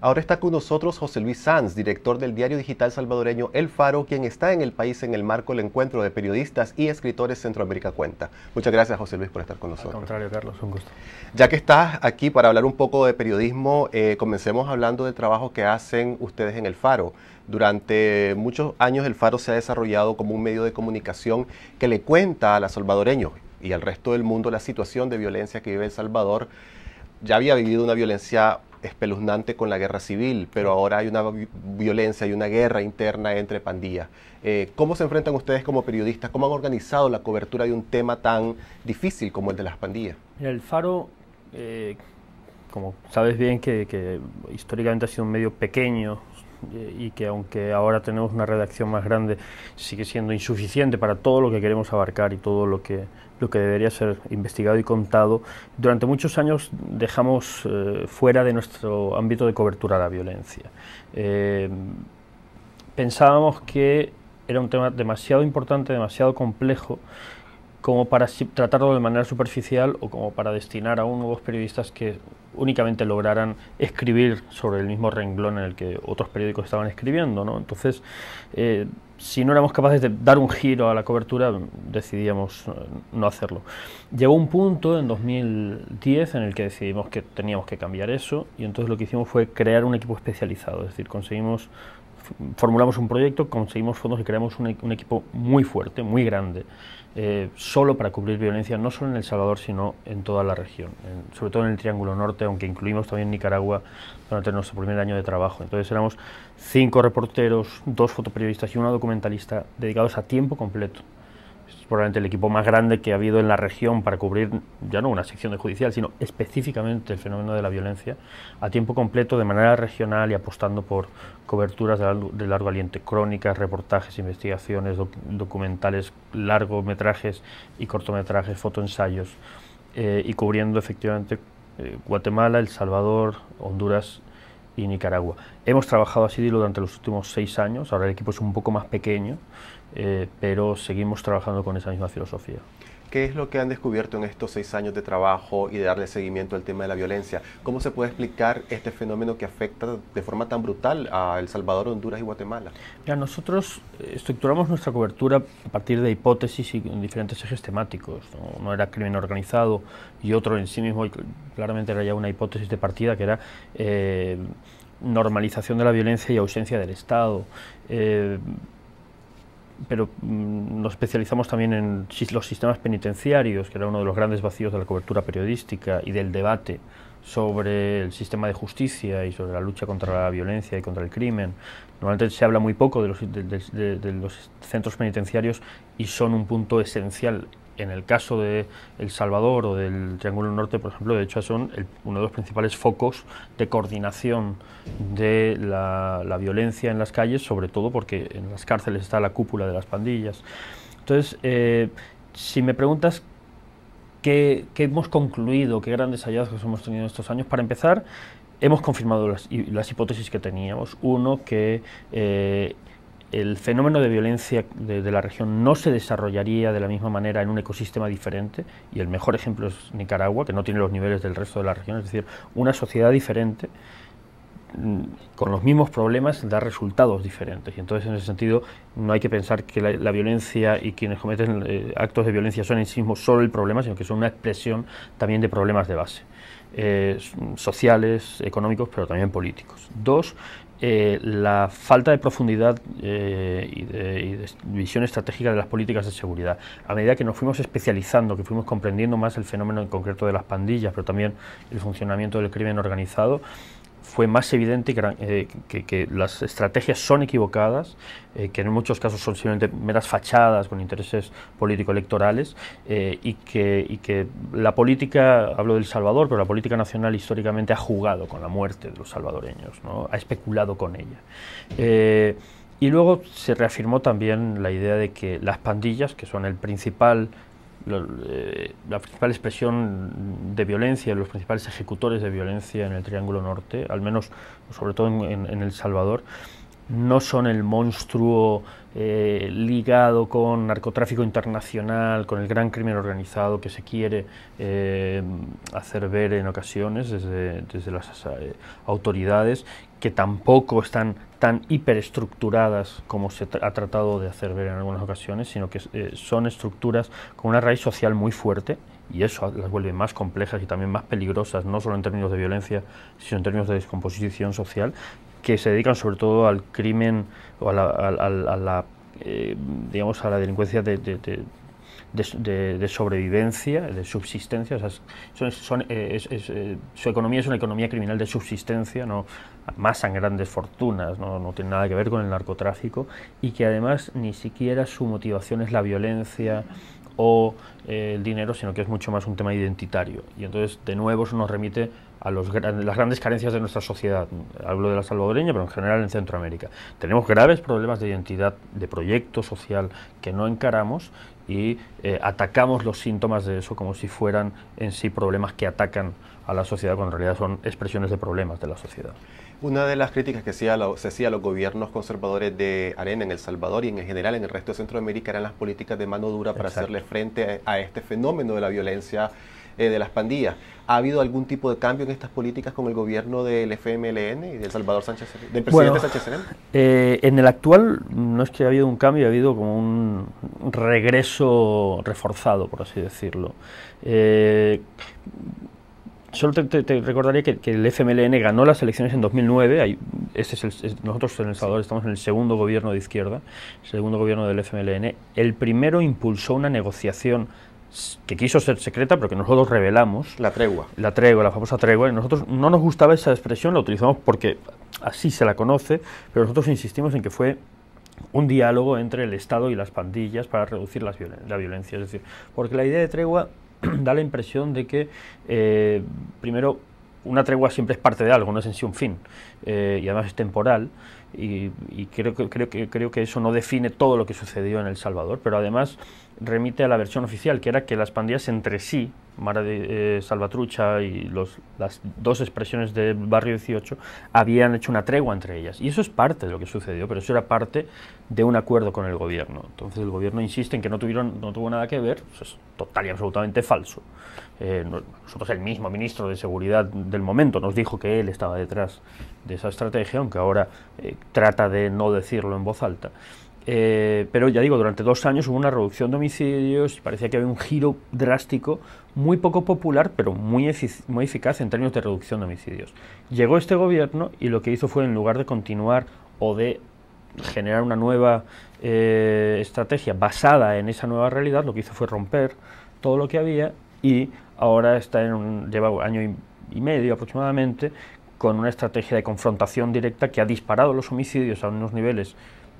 Ahora está con nosotros José Luis Sanz, director del diario digital salvadoreño El Faro, quien está en el país en el marco del encuentro de periodistas y escritores Centroamérica Cuenta. Muchas gracias, José Luis, por estar con nosotros. Al contrario, Carlos, un gusto. Ya que estás aquí para hablar un poco de periodismo, eh, comencemos hablando del trabajo que hacen ustedes en El Faro. Durante muchos años El Faro se ha desarrollado como un medio de comunicación que le cuenta a los salvadoreños y al resto del mundo la situación de violencia que vive El Salvador. Ya había vivido una violencia espeluznante con la guerra civil, pero ahora hay una violencia, y una guerra interna entre pandillas. Eh, ¿Cómo se enfrentan ustedes como periodistas? ¿Cómo han organizado la cobertura de un tema tan difícil como el de las pandillas? el Faro, eh, como sabes bien, que, históricamente ha sido un medio pequeño, y que aunque ahora tenemos una redacción más grande, sigue siendo insuficiente para todo lo que queremos abarcar y todo lo que, lo que debería ser investigado y contado. Durante muchos años dejamos eh, fuera de nuestro ámbito de cobertura la violencia. Eh, pensábamos que era un tema demasiado importante, demasiado complejo, como para tratarlo de manera superficial o como para destinar a nuevos periodistas que únicamente lograran escribir sobre el mismo renglón en el que otros periódicos estaban escribiendo. ¿no? Entonces, eh, si no éramos capaces de dar un giro a la cobertura, decidíamos eh, no hacerlo. Llegó un punto en 2010 en el que decidimos que teníamos que cambiar eso y entonces lo que hicimos fue crear un equipo especializado, es decir, conseguimos formulamos un proyecto, conseguimos fondos y creamos un, e-, equipo muy fuerte, muy grande, eh, solo para cubrir violencia, no solo en El Salvador, sino en toda la región, sobre todo en el Triángulo Norte, aunque incluimos también Nicaragua durante nuestro primer año de trabajo. Entonces éramos cinco reporteros, dos fotoperiodistas y una documentalista dedicados a tiempo completo es probablemente el equipo más grande que ha habido en la región para cubrir ya no una sección de judicial, sino específicamente el fenómeno de la violencia a tiempo completo, de manera regional y apostando por coberturas de largo, aliente, aliento, crónicas, reportajes, investigaciones, documentales, largometrajes y cortometrajes, fotoensayos, eh, y cubriendo efectivamente eh, Guatemala, El Salvador, Honduras y Nicaragua. Hemos trabajado así durante los últimos seis años, ahora el equipo es un poco más pequeño, eh, pero seguimos trabajando con esa misma filosofía. ¿Qué es lo que han descubierto en estos seis años de trabajo y de darle seguimiento al tema de la violencia? ¿Cómo se puede explicar este fenómeno que afecta de forma tan brutal a El Salvador, Honduras y Guatemala? nosotros eh, estructuramos nuestra cobertura a partir de hipótesis y diferentes ejes temáticos. Uno era crimen organizado y otro en sí mismo claramente era ya una hipótesis de partida que era... Eh, normalización de la violencia y ausencia del Estado. Eh, pero mm, nos especializamos también en los sistemas penitenciarios, que era uno de los grandes vacíos de la cobertura periodística y del debate sobre el sistema de justicia y sobre la lucha contra la violencia y contra el crimen. Normalmente se habla muy poco de los, centros penitenciarios y son un punto esencial. En el caso de El Salvador o del Triángulo Norte, por ejemplo, de hecho son uno de los principales focos de coordinación de la, violencia en las calles, sobre todo porque en las cárceles está la cúpula de las pandillas. Entonces, eh, si me preguntas ¿Qué, hemos concluido? ¿Qué grandes hallazgos hemos tenido estos años? Para empezar, hemos confirmado las, las hipótesis que teníamos. Uno, que eh, el fenómeno de violencia de, la región no se desarrollaría de la misma manera en un ecosistema diferente, y el mejor ejemplo es Nicaragua, que no tiene los niveles del resto de la región, es decir, una sociedad diferente con los mismos problemas da resultados diferentes. Y entonces, en ese sentido, no hay que pensar que la, violencia y quienes cometen eh, actos de violencia son en sí mismos solo el problema, sino que son una expresión también de problemas de base, eh, sociales, económicos, pero también políticos. Dos, eh, la falta de profundidad y, y, de, visión estratégica de las políticas de seguridad. A medida que nos fuimos especializando, que fuimos comprendiendo más el fenómeno en concreto de las pandillas, pero también el funcionamiento del crimen organizado, fue más evidente eh, que, las estrategias son equivocadas, eh, que en muchos casos son simplemente meras fachadas con intereses político-electorales eh, y, que, que la política, hablo del Salvador, pero la política nacional históricamente ha jugado con la muerte de los salvadoreños, ¿no? ha especulado con ella. y luego se reafirmó también la idea de que las pandillas, que son el principal eh, la principal expresión de violencia, los principales ejecutores de violencia en el Triángulo Norte, al menos sobre todo en, El Salvador, no son el monstruo eh, ligado con narcotráfico internacional, con el gran crimen organizado que se quiere eh, hacer ver en ocasiones desde, las autoridades, que tampoco están tan hiperestructuradas como se ha tratado de hacer ver en algunas ocasiones, sino que eh, son estructuras con una raíz social muy fuerte y eso las vuelve más complejas y también más peligrosas, no solo en términos de violencia, sino en términos de descomposición social, que se dedican sobre todo al crimen o a la, eh, digamos, a la delincuencia de de, sobrevivencia, de subsistencia. son, eh, eh, su economía es una economía criminal de subsistencia, no masan grandes fortunas, ¿no? tiene nada que ver con el narcotráfico y que además ni siquiera su motivación es la violencia o eh, el dinero, sino que es mucho más un tema identitario. Y entonces, de nuevo, eso nos remite a los, las grandes carencias de nuestra sociedad. Hablo de la salvadoreña, pero en general en Centroamérica. Tenemos graves problemas de identidad, de proyecto social que no encaramos y eh, atacamos los síntomas de eso como si fueran en sí problemas que atacan a la sociedad, cuando en realidad son expresiones de problemas de la sociedad. Una de las críticas que se hacía a los gobiernos conservadores de Arena en El Salvador y en general en el resto de Centroamérica eran las políticas de mano dura para hacerle frente a este fenómeno de la violencia eh, de las pandillas. ¿Ha habido algún tipo de cambio en estas políticas con el gobierno del FMLN y del Salvador Sánchez, presidente Sánchez eh, en el actual no es que haya habido un cambio, ha habido como un regreso reforzado, por así decirlo. Eh, solo te, recordaría que, el FMLN ganó las elecciones en 2009. ahí este es nosotros en El Salvador estamos en el segundo gobierno de izquierda, segundo gobierno del FMLN. El primero impulsó una negociación que quiso ser secreta, pero que nosotros revelamos. La tregua. La tregua, la famosa tregua. Y nosotros no nos gustaba esa expresión, la utilizamos porque así se la conoce, pero nosotros insistimos en que fue un diálogo entre el Estado y las pandillas para reducir la violencia. Es decir, porque la idea de tregua da la impresión de que, eh, primero, una tregua siempre es parte de algo, no es en sí un fin, eh, y además es temporal, y, creo, que, creo, que, creo que eso no define todo lo que sucedió en El Salvador, pero además remite a la versión oficial, que era que las pandillas entre sí, Mara de eh, Salvatrucha y los, las dos expresiones del barrio 18, habían hecho una tregua entre ellas. Y eso es parte de lo que sucedió, pero eso era parte de un acuerdo con el gobierno. Entonces el gobierno insiste en que no, tuvieron, no tuvo nada que ver, eso es total y absolutamente falso. Eh, nosotros el mismo ministro de Seguridad del momento nos dijo que él estaba detrás de esa estrategia, aunque ahora eh, trata de no decirlo en voz alta. Eh, pero ya digo, durante dos años hubo una reducción de homicidios, ...y parecía que había un giro drástico, muy poco popular, pero muy, eficaz en términos de reducción de homicidios. Llegó este gobierno y lo que hizo fue, en lugar de continuar o de generar una nueva eh, estrategia basada en esa nueva realidad, lo que hizo fue romper todo lo que había y ahora está en lleva un año y medio aproximadamente con una estrategia de confrontación directa que ha disparado los homicidios a unos niveles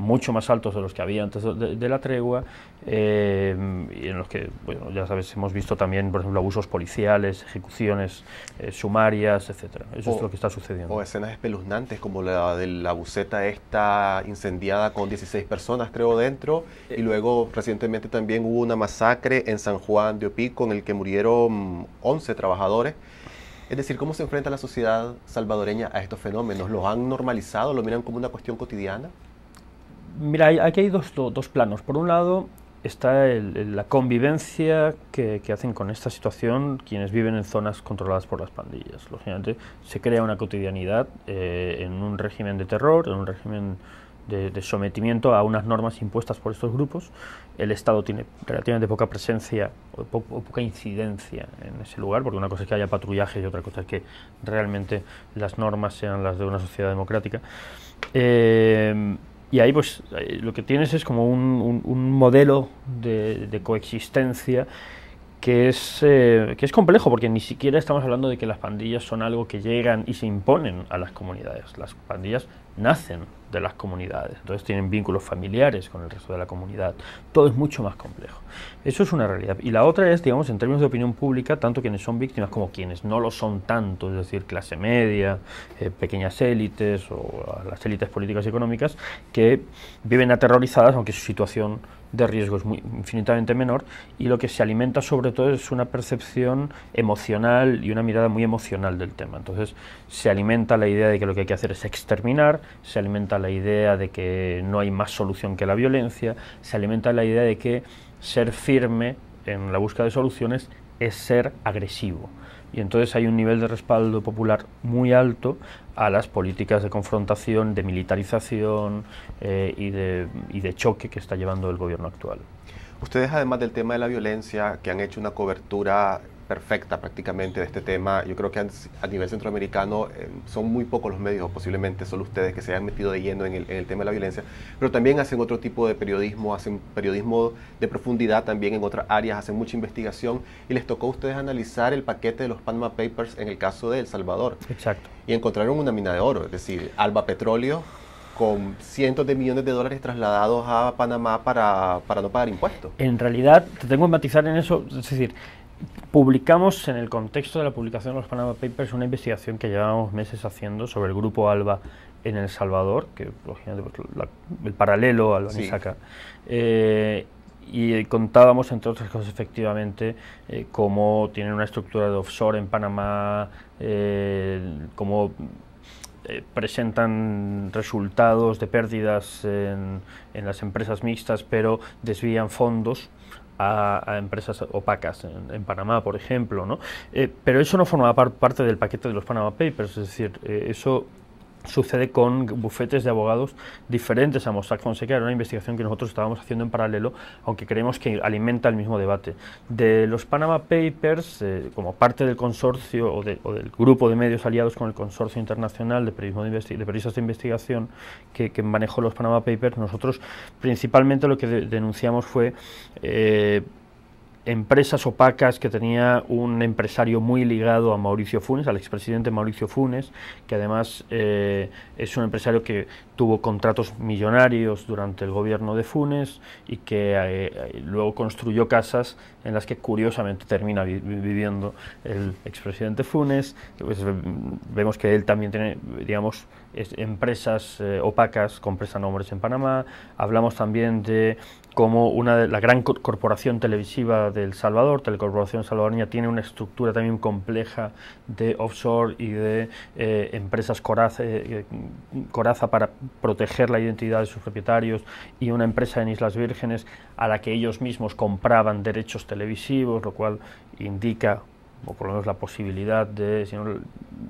mucho más altos de los que había antes de, la tregua, eh, y en los que, bueno, ya sabes, hemos visto también, por ejemplo, abusos policiales, ejecuciones eh, sumarias, etc. Eso es lo que está sucediendo. O escenas espeluznantes como la de la buceta esta incendiada con 16 personas, creo, dentro, y eh, luego recientemente también hubo una masacre en San Juan de Opico en el que murieron 11 trabajadores. Es decir, ¿cómo se enfrenta la sociedad salvadoreña a estos fenómenos? ¿Los han normalizado? ¿Lo miran como una cuestión cotidiana? Mira, aquí hay dos, dos planos. Por un lado está la convivencia que, hacen con esta situación quienes viven en zonas controladas por las pandillas. Lógicamente se crea una cotidianidad eh, en un régimen de terror, en un régimen de, sometimiento a unas normas impuestas por estos grupos. El Estado tiene relativamente poca presencia o, poca incidencia en ese lugar, porque una cosa es que haya patrullaje y otra cosa es que realmente las normas sean las de una sociedad democrática. Eh, y ahí pues eh, lo que tienes es como un, modelo de, coexistencia que es, eh, que es complejo porque ni siquiera estamos hablando de que las pandillas son algo que llegan y se imponen a las comunidades. Las pandillas nacen de las comunidades. Entonces tienen vínculos familiares con el resto de la comunidad. Todo es mucho más complejo. Eso es una realidad. Y la otra es, digamos, en términos de opinión pública, tanto quienes son víctimas como quienes no lo son tanto, es decir, clase media, eh, pequeñas élites o las élites políticas y económicas, que viven aterrorizadas aunque su situación de riesgo es muy, infinitamente menor y lo que se alimenta sobre todo es una percepción emocional y una mirada muy emocional del tema. Entonces se alimenta la idea de que lo que hay que hacer es exterminar, se alimenta la idea de que no hay más solución que la violencia, se alimenta la idea de que ser firme en la búsqueda de soluciones es ser agresivo. Y entonces hay un nivel de respaldo popular muy alto a las políticas de confrontación, de militarización eh, y, de, y de choque que está llevando el gobierno actual. Ustedes, además del tema de la violencia, que han hecho una cobertura perfecta prácticamente de este tema. Yo creo que a nivel centroamericano eh, son muy pocos los medios, posiblemente solo ustedes, que se hayan metido de lleno en el, tema de la violencia, pero también hacen otro tipo de periodismo, hacen periodismo de profundidad también en otras áreas, hacen mucha investigación y les tocó a ustedes analizar el paquete de los Panama Papers en el caso de El Salvador. Exacto. Y encontraron una mina de oro, es decir, Alba Petróleo con cientos de millones de dólares trasladados a Panamá para, para no pagar impuestos. En realidad, te tengo que matizar en eso, es decir, Publicamos en el contexto de la publicación de los Panama Papers una investigación que llevábamos meses haciendo sobre el grupo Alba en El Salvador, que es pues, el paralelo a la Sí. Eh, y eh, contábamos, entre otras cosas, efectivamente, eh, cómo tienen una estructura de offshore en Panamá, cómo presentan resultados de pérdidas en, las empresas mixtas, pero desvían fondos a, empresas opacas en, Panamá, por ejemplo, ¿no? Eh, pero eso no formaba parte del paquete de los Panama Papers, es decir, eh, eso sucede con bufetes de abogados diferentes a Mossack Fonseca, era una investigación que nosotros estábamos haciendo en paralelo, aunque creemos que alimenta el mismo debate. De los Panama Papers, eh, como parte del consorcio o, del grupo de medios aliados con el Consorcio Internacional de, Periodismo de, Periodistas de Investigación que, manejó los Panama Papers, nosotros principalmente lo que denunciamos fue... Eh, empresas opacas que tenía un empresario muy ligado a Mauricio Funes, al expresidente Mauricio Funes, que además eh, es un empresario que tuvo contratos millonarios durante el gobierno de Funes y que eh, eh, luego construyó casas en las que curiosamente termina viviendo el expresidente Funes. Pues, eh, vemos que él también tiene, digamos, empresas opacas con nombres en Panamá. Hablamos también de cómo una de la gran corporación televisiva del Salvador, Telecorporación Salvadoreña, tiene una estructura también compleja de offshore y de empresas coraza para proteger la identidad de sus propietarios y una empresa en Islas Vírgenes a la que ellos mismos compraban derechos televisivos, lo cual indica o por lo menos la posibilidad de,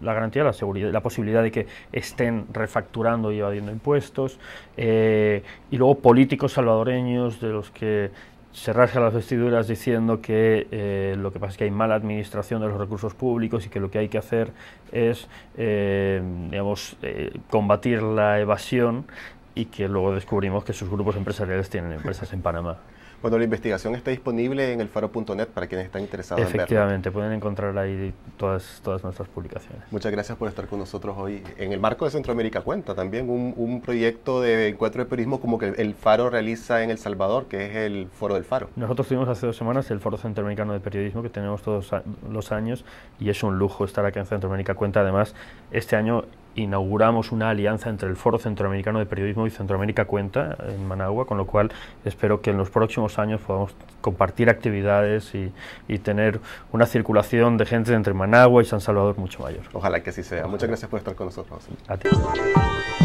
la garantía de la seguridad, la posibilidad de que estén refacturando y evadiendo impuestos, eh, y luego políticos salvadoreños de los que se rasga las vestiduras diciendo que eh, lo que pasa es que hay mala administración de los recursos públicos y que lo que hay que hacer es, eh, digamos, eh, combatir la evasión y que luego descubrimos que sus grupos empresariales tienen empresas en Panamá. Bueno, la investigación está disponible en el faro.net para quienes están interesados. Efectivamente, en verla. pueden encontrar ahí todas, todas nuestras publicaciones. Muchas gracias por estar con nosotros hoy. En el marco de Centroamérica Cuenta, también un, un proyecto de encuentro de periodismo como que el Faro realiza en El Salvador, que es el Foro del Faro. Nosotros tuvimos hace dos semanas el Foro Centroamericano de Periodismo, que tenemos todos los años, y es un lujo estar aquí en Centroamérica Cuenta. Además, este año inauguramos una alianza entre el Foro Centroamericano de Periodismo y Centroamérica Cuenta en Managua, con lo cual espero que en los próximos años podamos compartir actividades y, tener una circulación de gente entre Managua y San Salvador mucho mayor. Ojalá que así sea. Muchas gracias por estar con nosotros. A